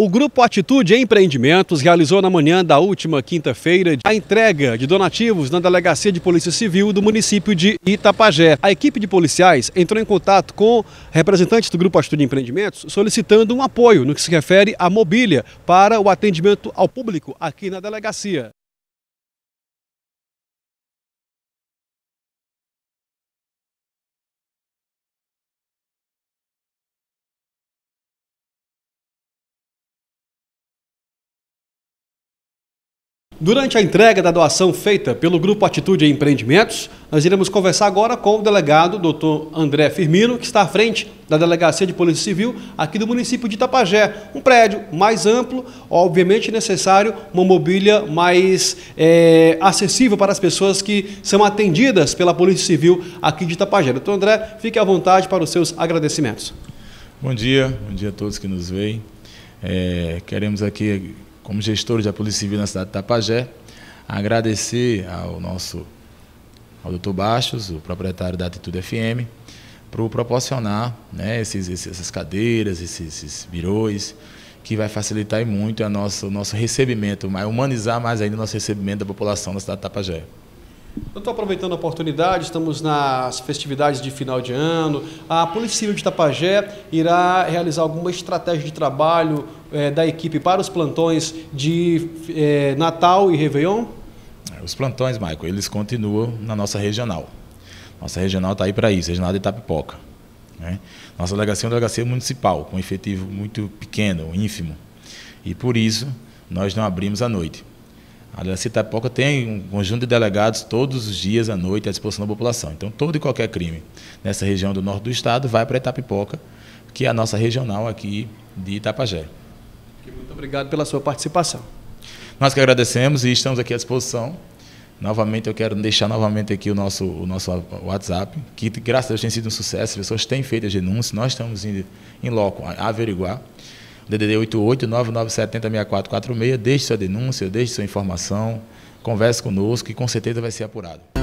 O Grupo Atitude Empreendimentos realizou na manhã da última quinta-feira a entrega de donativos na Delegacia de Polícia Civil do município de Itapajé. A equipe de policiais entrou em contato com representantes do Grupo Atitude Empreendimentos solicitando um apoio no que se refere à mobília para o atendimento ao público aqui na delegacia. Durante a entrega da doação feita pelo Grupo Atitude e Empreendimentos, nós iremos conversar agora com o delegado Dr. André Firmino, que está à frente da Delegacia de Polícia Civil aqui do município de Itapajé. Um prédio mais amplo, obviamente necessário uma mobília mais é, acessível para as pessoas que são atendidas pela Polícia Civil aqui de Itapajé. Doutor André, fique à vontade para os seus agradecimentos. Bom dia, bom dia a todos que nos veem. É, queremos aqui como gestores da Polícia Civil na cidade de Tapajé, agradecer ao nosso ao doutor Bastos, o proprietário da Atitude FM, por proporcionar né, esses, essas cadeiras, esses, esses birôs, que vai facilitar muito a nosso, o nosso recebimento, humanizar mais ainda o nosso recebimento da população da cidade de Tapajé. Eu estou aproveitando a oportunidade, estamos nas festividades de final de ano. A Polícia Civil de Tapajé irá realizar alguma estratégia de trabalho é, da equipe para os plantões de é, Natal e Réveillon? É, os plantões, Maico, eles continuam na nossa regional. Nossa regional está aí para isso, regional de Itapipoca. Né? Nossa delegacia é uma delegacia municipal, com efetivo muito pequeno, ínfimo. E por isso nós não abrimos à noite. A delegacia de Itapipoca tem um conjunto de delegados todos os dias à noite à disposição da população. Então, todo e qualquer crime nessa região do norte do estado vai para Itapipoca, que é a nossa regional aqui de Itapajé muito obrigado pela sua participação. Nós que agradecemos e estamos aqui à disposição. Novamente, eu quero deixar novamente aqui o nosso, o nosso WhatsApp, que graças a Deus tem sido um sucesso, as pessoas têm feito as denúncias, nós estamos em, em loco a, averiguar. DDD 88997706446, deixe sua denúncia, deixe sua informação, converse conosco, que com certeza vai ser apurado.